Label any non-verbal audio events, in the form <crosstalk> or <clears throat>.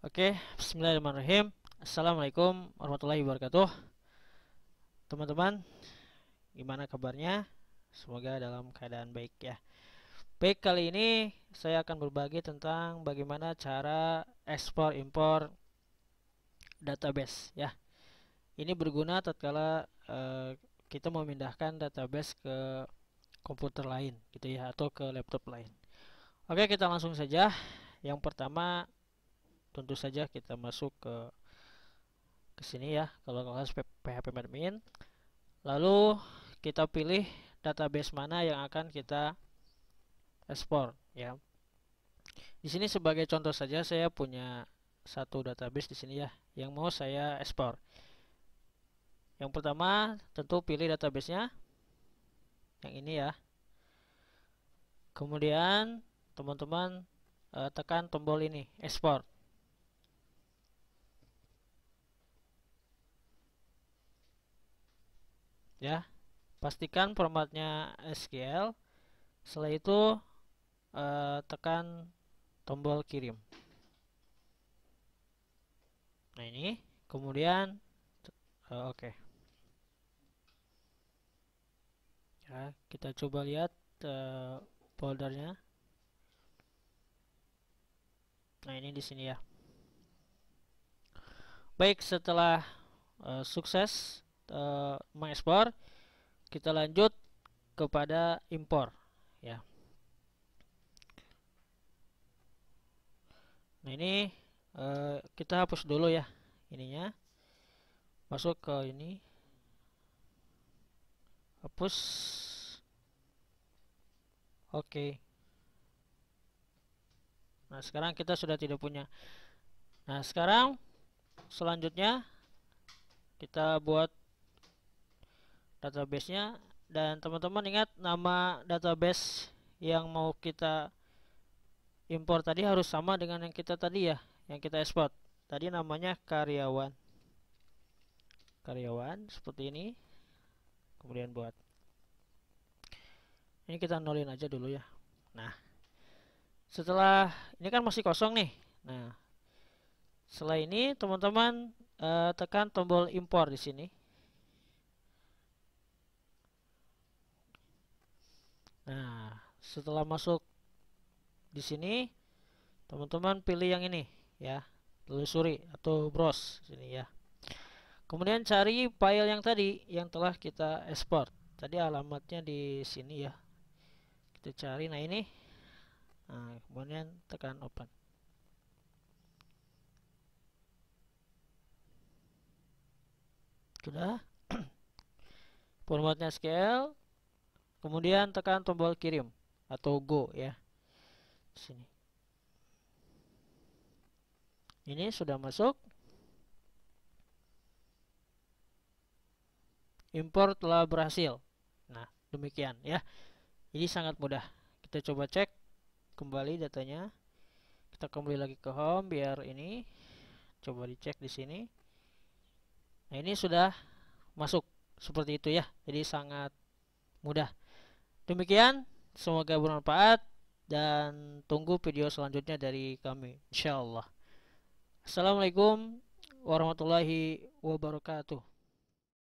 Oke, okay, bismillahirrahmanirrahim. Assalamualaikum warahmatullahi wabarakatuh. Teman-teman, gimana kabarnya? Semoga dalam keadaan baik ya. Baik, kali ini saya akan berbagi tentang bagaimana cara ekspor impor database ya. Ini berguna tatkala uh, kita memindahkan database ke komputer lain gitu ya atau ke laptop lain. Oke, okay, kita langsung saja. Yang pertama tentu saja kita masuk ke ke sini ya kalau kalian PHP admin lalu kita pilih database mana yang akan kita ekspor ya di sini sebagai contoh saja saya punya satu database di sini ya yang mau saya ekspor yang pertama tentu pilih databasenya yang ini ya kemudian teman-teman eh, tekan tombol ini export ya pastikan formatnya SQL setelah itu eh, tekan tombol kirim nah ini kemudian eh, oke okay. ya kita coba lihat eh, foldernya nah ini di sini ya baik setelah eh, sukses uh, eh, mengekspor kita lanjut kepada impor ya nah ini uh, kita hapus dulu ya ininya masuk ke ini hapus oke okay. nah sekarang kita sudah tidak punya nah sekarang selanjutnya kita buat databasenya dan teman-teman ingat nama database yang mau kita import tadi harus sama dengan yang kita tadi ya yang kita export tadi namanya karyawan karyawan seperti ini kemudian buat ini kita nolin aja dulu ya nah setelah ini kan masih kosong nih nah setelah ini teman-teman eh, tekan tombol import di sini setelah masuk di sini teman-teman pilih yang ini ya telusuri atau browse sini ya kemudian cari file yang tadi yang telah kita ekspor tadi alamatnya di sini ya kita cari nah ini nah, kemudian tekan open sudah <clears throat> formatnya scale kemudian tekan tombol kirim atau go ya sini ini sudah masuk import telah berhasil nah demikian ya ini sangat mudah kita coba cek kembali datanya kita kembali lagi ke home biar ini coba dicek di sini nah ini sudah masuk seperti itu ya jadi sangat mudah demikian Semoga bermanfaat dan tunggu video selanjutnya dari kami insyaallah. Assalamualaikum warahmatullahi wabarakatuh.